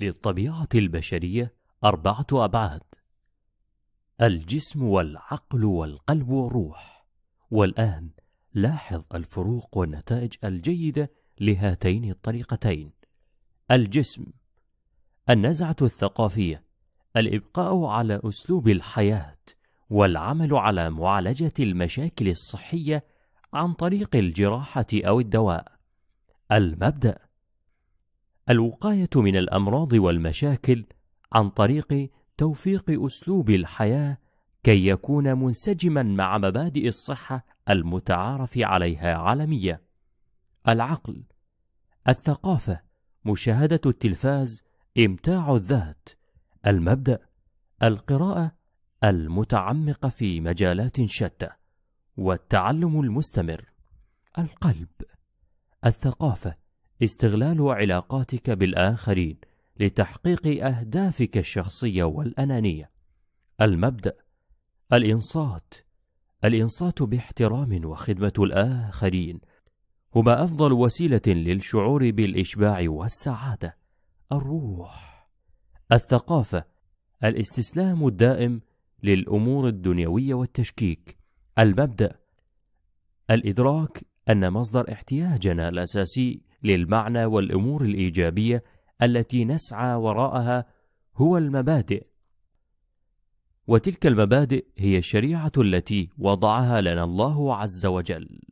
للطبيعة البشرية أربعة أبعاد الجسم والعقل والقلب والروح والآن لاحظ الفروق والنتائج الجيدة لهاتين الطريقتين الجسم النزعة الثقافية الإبقاء على أسلوب الحياة والعمل على معالجة المشاكل الصحية عن طريق الجراحة أو الدواء المبدأ الوقايه من الامراض والمشاكل عن طريق توفيق اسلوب الحياه كي يكون منسجما مع مبادئ الصحه المتعارف عليها عالميا العقل الثقافه مشاهده التلفاز امتاع الذات المبدا القراءه المتعمقه في مجالات شتى والتعلم المستمر القلب الثقافه استغلال علاقاتك بالآخرين لتحقيق أهدافك الشخصية والأنانية. المبدأ الإنصات الإنصات باحترام وخدمة الآخرين هما أفضل وسيلة للشعور بالإشباع والسعادة. الروح الثقافة الاستسلام الدائم للأمور الدنيوية والتشكيك. المبدأ الإدراك أن مصدر احتياجنا الأساسي للمعنى والامور الايجابيه التي نسعى وراءها هو المبادئ وتلك المبادئ هي الشريعه التي وضعها لنا الله عز وجل